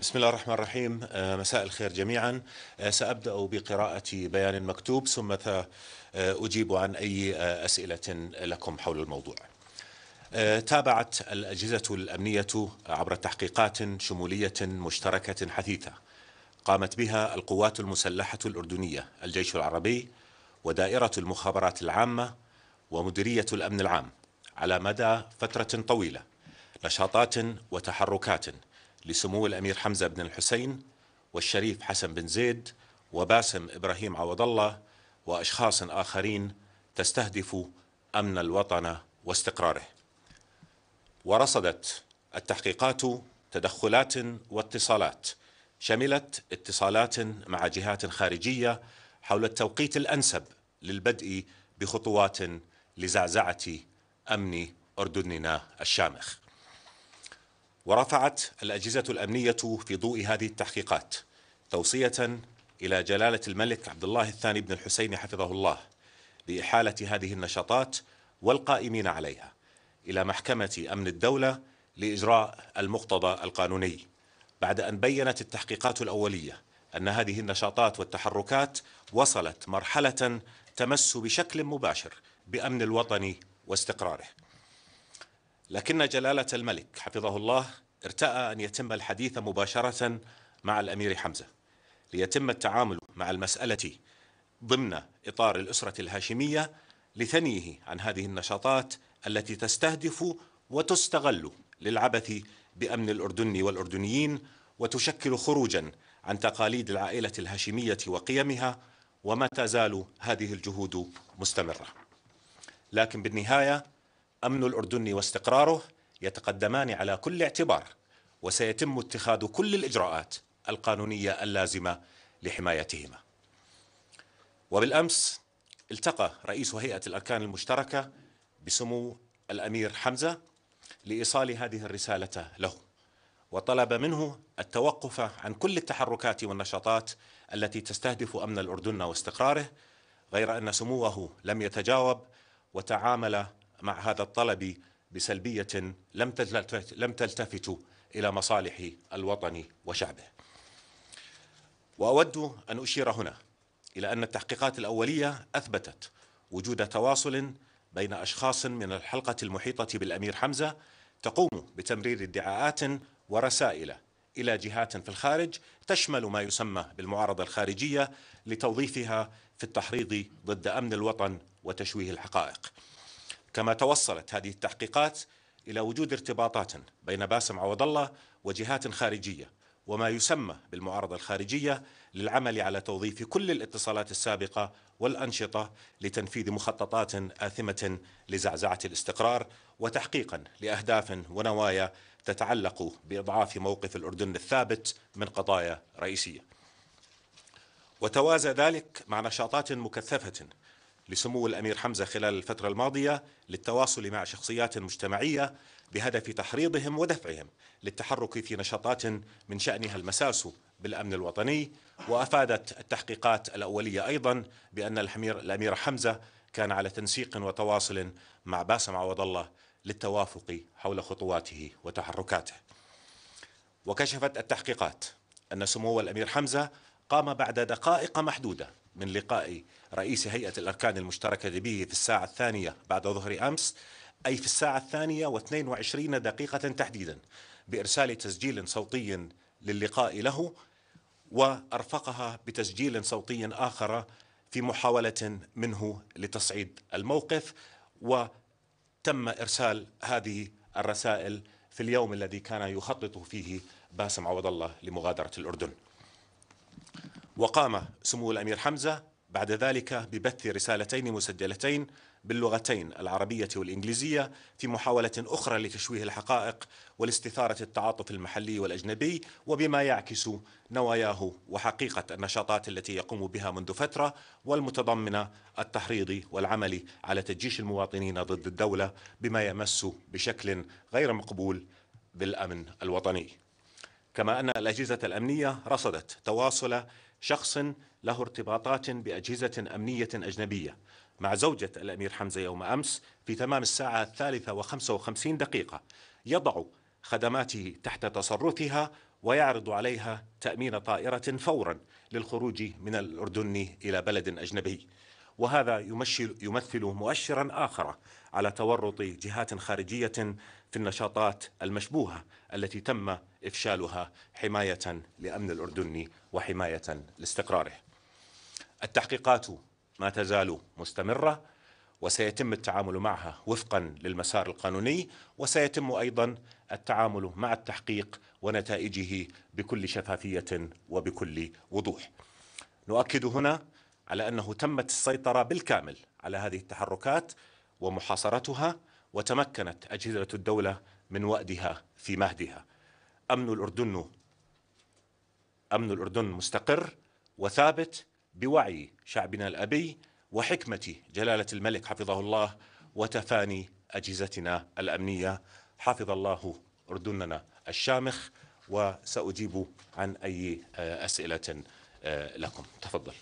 بسم الله الرحمن الرحيم آه، مساء الخير جميعا آه، سأبدأ بقراءة بيان مكتوب ثم أجيب عن أي آه، أسئلة لكم حول الموضوع تابعت الأجهزة الأمنية عبر تحقيقات شمولية مشتركة حثيثة قامت بها القوات المسلحة الأردنية الجيش العربي ودائرة المخابرات العامة ومديرية الأمن العام على مدى فترة طويلة نشاطات وتحركات لسمو الأمير حمزة بن الحسين والشريف حسن بن زيد وباسم إبراهيم عوض الله وأشخاص آخرين تستهدف أمن الوطن واستقراره ورصدت التحقيقات تدخلات واتصالات شملت اتصالات مع جهات خارجية حول التوقيت الأنسب للبدء بخطوات لزعزعة أمن أردننا الشامخ ورفعت الأجهزة الأمنية في ضوء هذه التحقيقات توصية إلى جلالة الملك عبد الله الثاني بن الحسين حفظه الله بإحالة هذه النشاطات والقائمين عليها إلى محكمة أمن الدولة لإجراء المقتضى القانوني بعد أن بينت التحقيقات الأولية أن هذه النشاطات والتحركات وصلت مرحلة تمس بشكل مباشر بأمن الوطن واستقراره لكن جلالة الملك حفظه الله ارتأى أن يتم الحديث مباشرة مع الأمير حمزة ليتم التعامل مع المسألة ضمن إطار الأسرة الهاشمية لثنيه عن هذه النشاطات التي تستهدف وتستغل للعبث بأمن الأردن والأردنيين وتشكل خروجا عن تقاليد العائلة الهاشمية وقيمها وما تزال هذه الجهود مستمرة لكن بالنهاية أمن الأردن واستقراره يتقدمان على كل اعتبار وسيتم اتخاذ كل الإجراءات القانونية اللازمة لحمايتهما وبالأمس التقى رئيس هيئة الأركان المشتركة بسمو الأمير حمزة لإيصال هذه الرسالة له وطلب منه التوقف عن كل التحركات والنشاطات التي تستهدف أمن الأردن واستقراره غير أن سموه لم يتجاوب وتعامل مع هذا الطلب بسلبية لم تلتفت, لم تلتفت إلى مصالح الوطن وشعبه وأود أن أشير هنا إلى أن التحقيقات الأولية أثبتت وجود تواصل بين أشخاص من الحلقة المحيطة بالأمير حمزة تقوم بتمرير ادعاءات ورسائل إلى جهات في الخارج تشمل ما يسمى بالمعارضة الخارجية لتوظيفها في التحريض ضد أمن الوطن وتشويه الحقائق كما توصلت هذه التحقيقات إلى وجود ارتباطات بين باسم عوض الله وجهات خارجية وما يسمى بالمعارضة الخارجية للعمل على توظيف كل الاتصالات السابقة والأنشطة لتنفيذ مخططات آثمة لزعزعة الاستقرار وتحقيقا لأهداف ونوايا تتعلق بإضعاف موقف الأردن الثابت من قضايا رئيسية وتوازى ذلك مع نشاطات مكثفة لسمو الامير حمزه خلال الفتره الماضيه للتواصل مع شخصيات مجتمعيه بهدف تحريضهم ودفعهم للتحرك في نشاطات من شانها المساس بالامن الوطني وافادت التحقيقات الاوليه ايضا بان الامير الامير حمزه كان على تنسيق وتواصل مع باسم عوض الله للتوافق حول خطواته وتحركاته. وكشفت التحقيقات ان سمو الامير حمزه قام بعد دقائق محدوده من لقاء رئيس هيئة الأركان المشتركة به في الساعة الثانية بعد ظهر أمس أي في الساعة الثانية و22 دقيقة تحديدا بإرسال تسجيل صوتي للقاء له وأرفقها بتسجيل صوتي آخر في محاولة منه لتصعيد الموقف وتم إرسال هذه الرسائل في اليوم الذي كان يخطط فيه باسم عوض الله لمغادرة الأردن وقام سمو الأمير حمزة بعد ذلك ببث رسالتين مسجلتين باللغتين العربية والإنجليزية في محاولة أخرى لتشويه الحقائق والاستثارة التعاطف المحلي والأجنبي وبما يعكس نواياه وحقيقة النشاطات التي يقوم بها منذ فترة والمتضمنة التحريض والعمل على تجيش المواطنين ضد الدولة بما يمس بشكل غير مقبول بالأمن الوطني كما أن الأجهزة الأمنية رصدت تواصل شخص له ارتباطات بأجهزة أمنية أجنبية مع زوجة الأمير حمزة يوم أمس في تمام الساعة الثالثة وخمسة وخمسين دقيقة يضع خدماته تحت تصرفها ويعرض عليها تأمين طائرة فورا للخروج من الأردن إلى بلد أجنبي وهذا يمثل, يمثل مؤشرا آخر على تورط جهات خارجية في النشاطات المشبوهة التي تم إفشالها حماية لأمن الأردن وحماية لاستقراره التحقيقات ما تزال مستمرة وسيتم التعامل معها وفقا للمسار القانوني وسيتم أيضا التعامل مع التحقيق ونتائجه بكل شفافية وبكل وضوح نؤكد هنا على أنه تمت السيطرة بالكامل على هذه التحركات ومحاصرتها وتمكنت أجهزة الدولة من وأدها في مهدها أمن الأردن أمن الأردن مستقر وثابت بوعي شعبنا الابي وحكمه جلاله الملك حفظه الله وتفاني اجهزتنا الامنيه حفظ الله اردننا الشامخ وساجيب عن اي آه، اسئله آه، لكم تفضل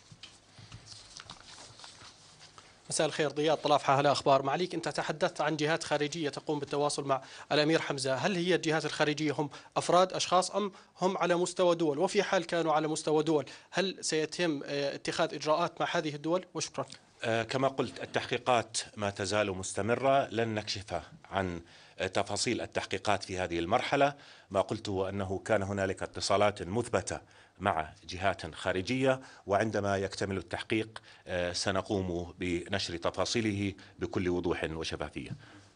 مساء الخير ضياء طلافحة هلا أخبار معليك أنت تحدثت عن جهات خارجية تقوم بالتواصل مع الأمير حمزة هل هي الجهات الخارجية هم أفراد أشخاص أم هم على مستوى دول وفي حال كانوا على مستوى دول هل سيتم آه، اتخاذ إجراءات مع هذه الدول وشكرا آه، كما قلت التحقيقات ما تزال مستمرة لن نكشف عن آه، تفاصيل التحقيقات في هذه المرحلة ما قلته أنه كان هنالك اتصالات مثبتة مع جهات خارجية وعندما يكتمل التحقيق آه، سنقوم بنشر تفاصيله بكل وضوح وشفافية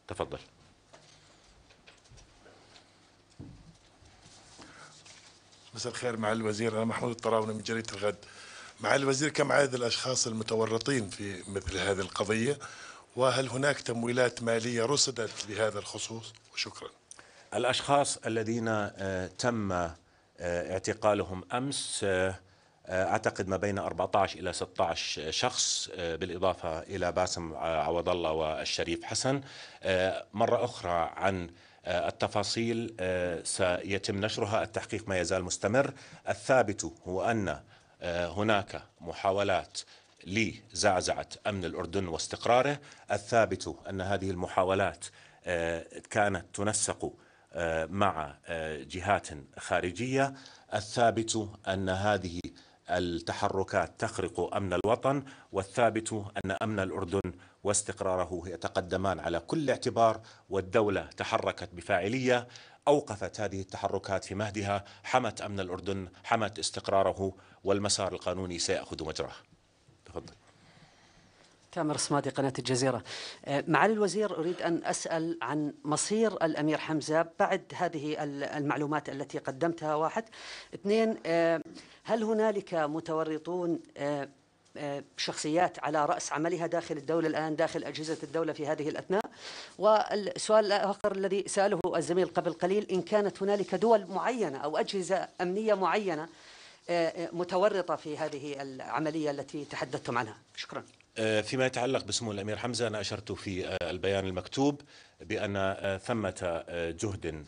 تفضل مساء الخير مع الوزير أنا محمود الطراونة من جريدة الغد مع الوزير كم عدد الأشخاص المتورطين في مثل هذه القضية وهل هناك تمويلات مالية رصدت بهذا الخصوص وشكرا الأشخاص الذين آه، تم آه، اعتقالهم امس آه، آه، اعتقد ما بين 14 الى 16 شخص بالاضافه الى باسم عوض الله والشريف حسن مره اخرى عن التفاصيل سيتم نشرها التحقيق ما يزال مستمر الثابت هو ان هناك محاولات لزعزعه امن الاردن واستقراره الثابت ان هذه المحاولات كانت تنسق آه، مع آه، جهات خارجية الثابت أن هذه التحركات تخرق أمن الوطن والثابت أن أمن الأردن واستقراره يتقدمان على كل اعتبار والدولة تحركت بفاعلية أوقفت هذه التحركات في مهدها حمت أمن الأردن حمت استقراره والمسار القانوني سيأخذ مجراه تفضل تامر صمادي قناة الجزيرة آه، معالي الوزير أريد أن أسأل عن مصير الأمير حمزة بعد هذه المعلومات التي قدمتها واحد اثنين آه، هل هنالك متورطون آه، شخصيات على رأس عملها داخل الدولة الآن داخل أجهزة الدولة في هذه الأثناء والسؤال الآخر الذي سأله الزميل قبل قليل إن كانت هنالك دول معينة أو أجهزة أمنية معينة متورطة في هذه العملية التي تحدثتم عنها شكرا آه، فيما يتعلق بسمو الامير حمزه انا اشرت في آه، البيان المكتوب بان آه، ثمه جهد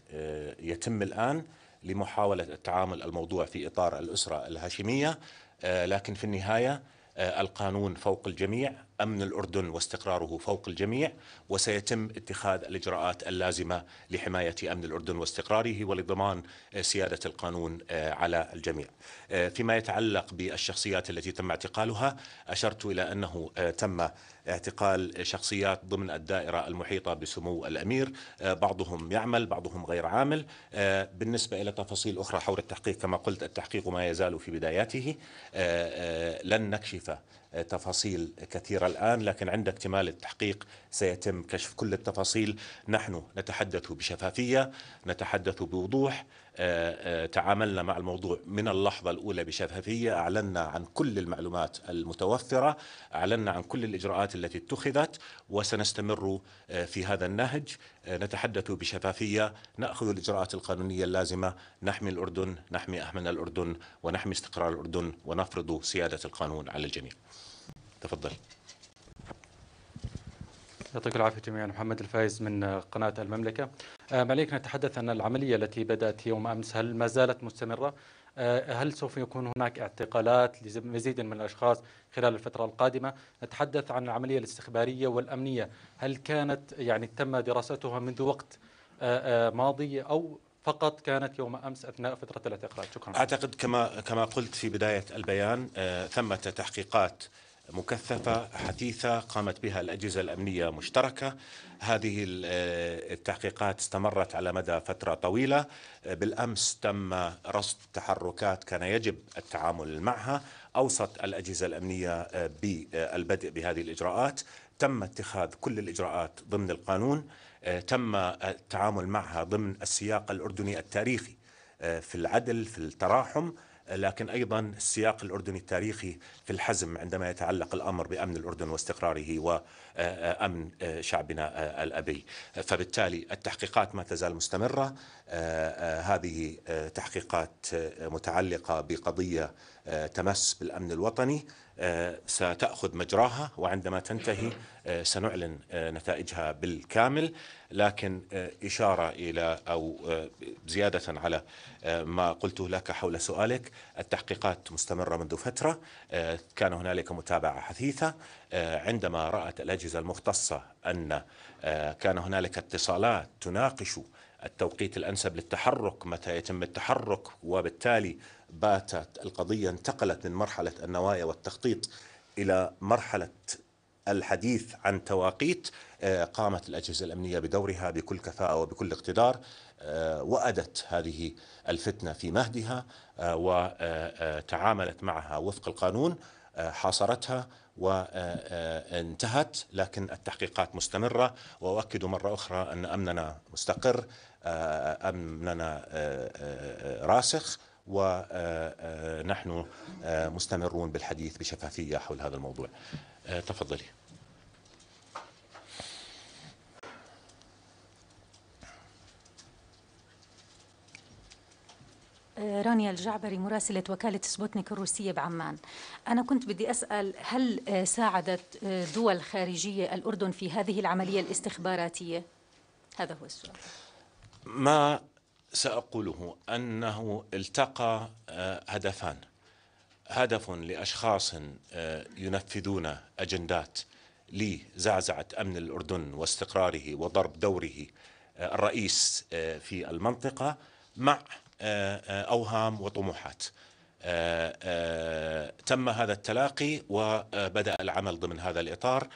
يتم الان لمحاوله التعامل الموضوع في اطار الاسره الهاشميه لكن في النهايه القانون فوق الجميع امن الاردن واستقراره فوق الجميع وسيتم اتخاذ الاجراءات اللازمه لحمايه امن الاردن واستقراره ولضمان آه، سياده القانون آه، على الجميع. آه، فيما يتعلق بالشخصيات التي تم اعتقالها اشرت الى انه تم اعتقال شخصيات ضمن الدائرة المحيطة بسمو الأمير آه، بعضهم يعمل بعضهم غير عامل آه، بالنسبة إلى تفاصيل أخرى حول التحقيق كما قلت التحقيق ما يزال في بداياته آه، لن نكشف تفاصيل كثيرة الآن لكن عند اكتمال التحقيق سيتم كشف كل التفاصيل نحن نتحدث بشفافية نتحدث بوضوح آه، آه، تعاملنا مع الموضوع من اللحظة الأولى بشفافية أعلنا عن كل المعلومات المتوفرة أعلنا عن كل الإجراءات التي اتخذت وسنستمر آه، في هذا النهج نتحدث بشفافية نأخذ الإجراءات القانونية اللازمة نحمي الأردن نحمي أهمنا الأردن ونحمي استقرار الأردن ونفرض سيادة القانون على الجميع تفضل يعطيك العافية جميعا محمد الفايز من آه، قناة المملكة عليك آه، نتحدث عن العملية التي بدأت يوم أمس هل ما زالت مستمرة آه، هل سوف يكون هناك اعتقالات لمزيد من الأشخاص خلال الفترة القادمة نتحدث عن العملية الاستخبارية والأمنية هل كانت يعني تم دراستها منذ وقت ماضي أو فقط كانت يوم امس اثناء فتره الاعتقالات شكرا اعتقد كما كما قلت في بدايه البيان ثمه تحقيقات مكثفة حثيثة قامت بها الأجهزة الأمنية مشتركة هذه آه، التحقيقات استمرت على مدى فترة طويلة آه، بالأمس تم رصد تحركات كان يجب التعامل معها أوصت الأجهزة الأمنية آه، بالبدء بهذه الإجراءات تم اتخاذ كل الإجراءات ضمن القانون تم التعامل معها ضمن السياق الأردني التاريخي في العدل في التراحم لكن أيضا السياق الأردني التاريخي في الحزم عندما يتعلق الأمر بأمن الأردن واستقراره وأمن شعبنا الأبي فبالتالي التحقيقات ما تزال مستمرة آه، آه، هذه آه، تحقيقات متعلقة بقضية آه، تمس بالامن الوطني آه، ستاخذ مجراها وعندما تنتهي آه، سنعلن نتائجها بالكامل لكن اشاره الى او زياده على ما قلته لك حول سؤالك التحقيقات مستمره منذ فتره كان هنالك متابعه حثيثه عندما رات الاجهزه المختصه ان كان هنالك اتصالات تناقش التوقيت الانسب للتحرك متى يتم التحرك وبالتالي باتت القضية انتقلت من مرحلة النوايا والتخطيط إلى مرحلة الحديث عن تواقيت آه، قامت الأجهزة الأمنية بدورها بكل كفاءة وبكل اقتدار آه، وأدت هذه الفتنة في مهدها آه، وتعاملت معها وفق القانون حاصرتها وانتهت لكن التحقيقات مستمرة وأؤكد مرة أخرى أن أمننا مستقر أمننا راسخ ونحن آه، آه، آه، مستمرون بالحديث بشفافية حول هذا الموضوع تفضلي رانيا الجعبري مراسلة وكالة سبوتنيك الروسية بعمان أنا كنت بدي أسأل هل ساعدت دول خارجية الأردن في هذه العملية الاستخباراتية؟ هذا هو السؤال ما سأقوله أنه التقى آه، هدفان هدف لأشخاص آه، ينفذون أجندات لزعزعة أمن الأردن واستقراره وضرب دوره آه، الرئيس في المنطقة مع أوهام وطموحات تم هذا التلاقي وبدأ العمل ضمن هذا الإطار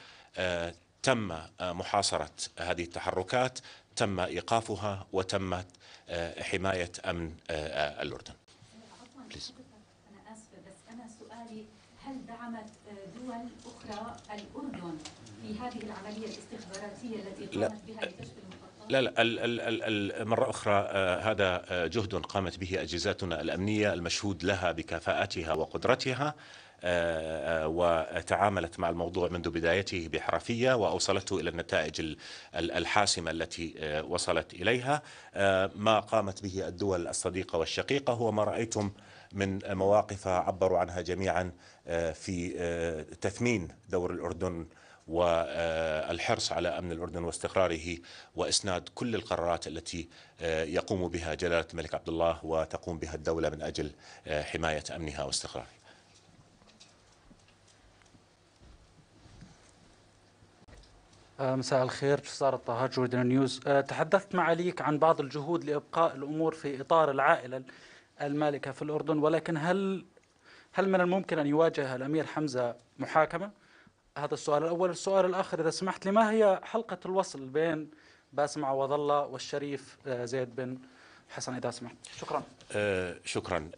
تم محاصرة هذه التحركات تم ايقافها وتمت آه، حمايه امن آه، الاردن. بليز. انا اسفه بس انا سؤالي هل دعمت آه، دول اخرى الاردن في هذه العمليه الاستخباراتيه التي قامت بها لكشف لا لا ال مرة أخرى هذا جهد قامت به أجهزاتنا الأمنية المشهود لها بكفاءتها وقدرتها آه، آه، وتعاملت مع الموضوع منذ بدايته بحرفية وأوصلته إلى النتائج الحاسمة التي آه، وصلت إليها ما قامت به الدول الصديقة والشقيقة هو ما رأيتم من مواقف عبروا عنها جميعا في تثمين دور الأردن والحرص على امن الاردن واستقراره واسناد كل القرارات التي يقوم بها جلاله الملك عبد الله وتقوم بها الدوله من اجل حمايه امنها واستقرارها مساء الخير بشار الطه جوردن نيوز أه، تحدثت مع عن بعض الجهود لإبقاء الأمور في إطار العائلة المالكة في الأردن ولكن هل هل من الممكن أن يواجه الأمير حمزة محاكمة؟ هذا السؤال الأول السؤال الآخر إذا سمحت لي ما هي حلقة الوصل بين باسم عوض الله والشريف أه، زيد بن حسن إذا سمحت شكرا أه، شكرا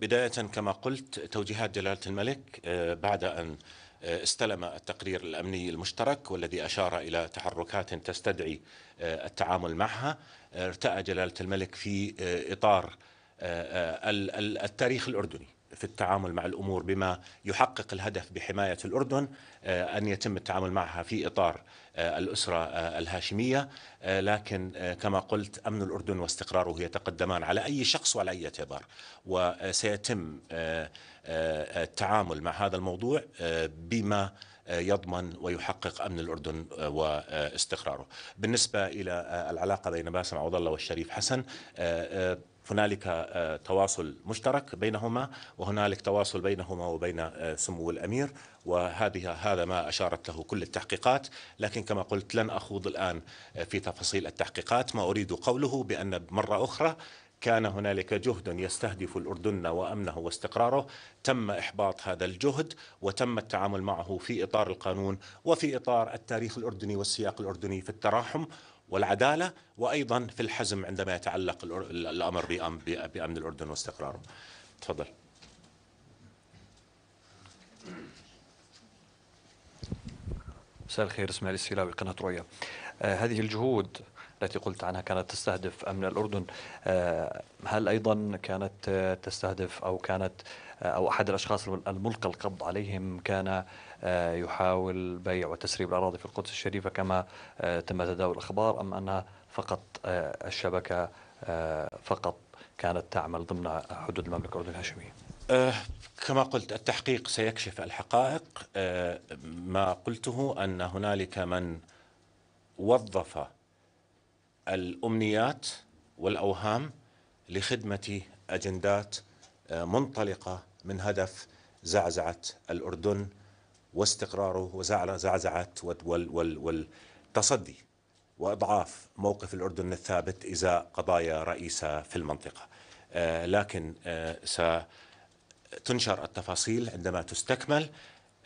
بداية كما قلت توجيهات جلالة الملك بعد أن آه، استلم التقرير الامني المشترك والذي اشار الى تحركات تستدعي آه، التعامل معها ارتأى جلاله الملك في آه، اطار التاريخ الاردني في التعامل مع الامور بما يحقق الهدف بحمايه الاردن آه، ان يتم التعامل معها في اطار آه، الاسره آه، الهاشميه لكن كما قلت امن الاردن واستقراره يتقدمان على اي شخص وعلى اي اعتبار وسيتم التعامل مع هذا الموضوع بما يضمن ويحقق امن الاردن واستقراره. بالنسبه الى العلاقه بين باسم عوض الله والشريف حسن هنالك آه، تواصل مشترك بينهما وهنالك تواصل بينهما وبين آه، سمو الامير وهذه هذا ما اشارت له كل التحقيقات لكن كما قلت لن اخوض الان آه، في تفاصيل التحقيقات ما اريد قوله بان مره اخرى كان هنالك جهد يستهدف الأردن وأمنه واستقراره تم إحباط هذا الجهد وتم التعامل معه في إطار القانون وفي إطار التاريخ الأردني والسياق الأردني في التراحم والعداله وايضا في الحزم عندما يتعلق الامر بامن الاردن واستقراره. تفضل. مساء الخير اسماعيل السيلاوي قناه رؤيا. آه هذه الجهود التي قلت عنها كانت تستهدف امن الاردن آه هل ايضا كانت تستهدف او كانت آه، او احد الاشخاص الملقى القبض عليهم كان آه، يحاول بيع وتسريب الأراضي في القدس الشريفة كما آه، تم تداول الأخبار أم أنها فقط آه، الشبكة فقط كانت تعمل ضمن حدود المملكة الاردنيه الهاشمية كما قلت التحقيق سيكشف الحقائق ما قلته أن هنالك من وظف الأمنيات والأوهام لخدمة أجندات منطلقة من هدف زعزعة الأردن واستقراره زعزعة والتصدي واضعاف موقف الاردن الثابت ازاء قضايا رئيسه في المنطقه. آه، لكن آه، ستنشر التفاصيل عندما تستكمل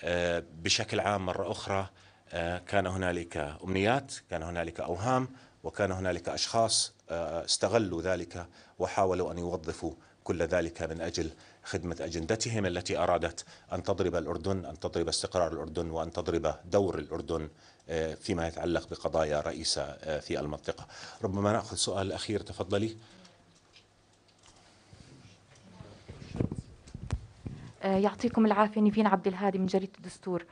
آه، بشكل عام مره اخرى كان هنالك امنيات، كان هنالك اوهام، وكان هنالك اشخاص استغلوا ذلك وحاولوا ان يوظفوا كل ذلك من اجل خدمة أجندتهم التي أرادت أن تضرب الأردن أن تضرب استقرار الأردن وأن تضرب دور الأردن آه، فيما يتعلق بقضايا رئيسة آه، في المنطقة ربما نأخذ سؤال أخير تفضلي آه، يعطيكم العافية نيفين عبد الهادي من جريدة الدستور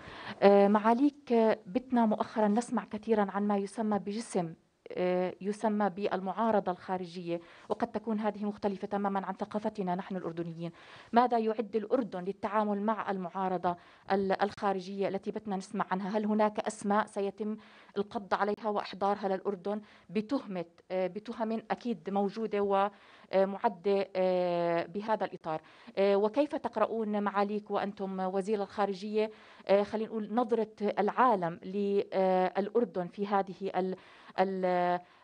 معاليك بتنا مؤخرا نسمع كثيرا عن ما يسمى بجسم آه، يسمى بالمعارضة الخارجية وقد تكون هذه مختلفة تماما عن ثقافتنا نحن الأردنيين ماذا يعد الأردن للتعامل مع المعارضة الخارجية التي بتنا نسمع عنها هل هناك أسماء سيتم القبض عليها وإحضارها للأردن بتهمة آه، بتهم أكيد موجودة ومعدة آه، بهذا الإطار وكيف تقرؤون معاليك وأنتم وزير الخارجية خلينا نقول نظرة العالم للأردن في هذه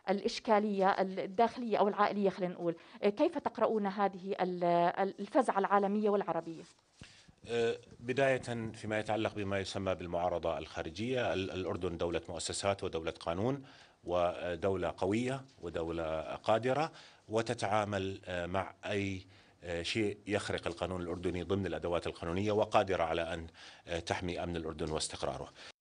الإشكالية الداخلية أو العائلية خلينا نقول آه، كيف تقرؤون هذه الفزعة العالمية والعربية؟ آه، بداية فيما يتعلق بما يسمى بالمعارضة الخارجية الأردن دولة مؤسسات ودولة قانون ودولة قوية ودولة قادرة وتتعامل آه، مع أي شيء يخرق القانون الأردني ضمن الأدوات القانونية وقادرة على أن تحمي أمن الأردن واستقراره